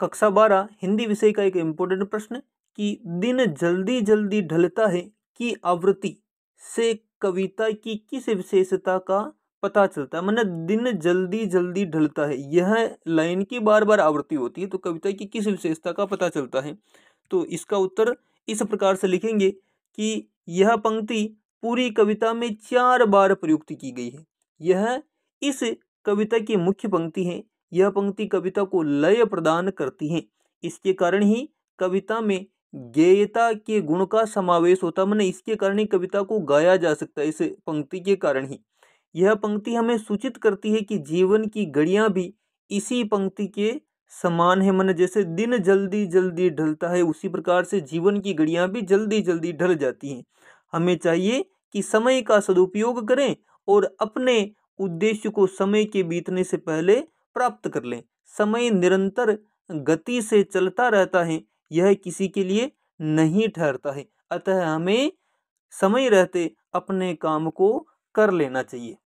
कक्षा बारह हिंदी विषय का एक इम्पोर्टेंट प्रश्न कि दिन जल्दी जल्दी ढलता है कि आवृत्ति से कविता की किस विशेषता का पता चलता है मैंने दिन जल्दी जल्दी ढलता है यह लाइन की बार बार आवृत्ति होती है तो कविता की किस विशेषता का पता चलता है तो इसका उत्तर इस प्रकार से लिखेंगे कि यह पंक्ति पूरी कविता में चार बार प्रयुक्त की गई है यह इस कविता की मुख्य पंक्ति है यह पंक्ति कविता को लय प्रदान करती है इसके कारण ही कविता में गेयता के गुण का समावेश होता है मैंने इसके कारण ही कविता को गाया जा सकता है इस पंक्ति के कारण ही यह पंक्ति हमें सूचित करती है कि जीवन की घड़ियाँ भी इसी पंक्ति के समान है मन जैसे दिन जल्दी जल्दी ढलता है उसी प्रकार से जीवन की घड़ियाँ भी जल्दी जल्दी ढल जाती हैं हमें चाहिए कि समय का सदुपयोग करें और अपने उद्देश्य को समय के बीतने से पहले प्राप्त कर लें समय निरंतर गति से चलता रहता है यह किसी के लिए नहीं ठहरता है अतः हमें समय रहते अपने काम को कर लेना चाहिए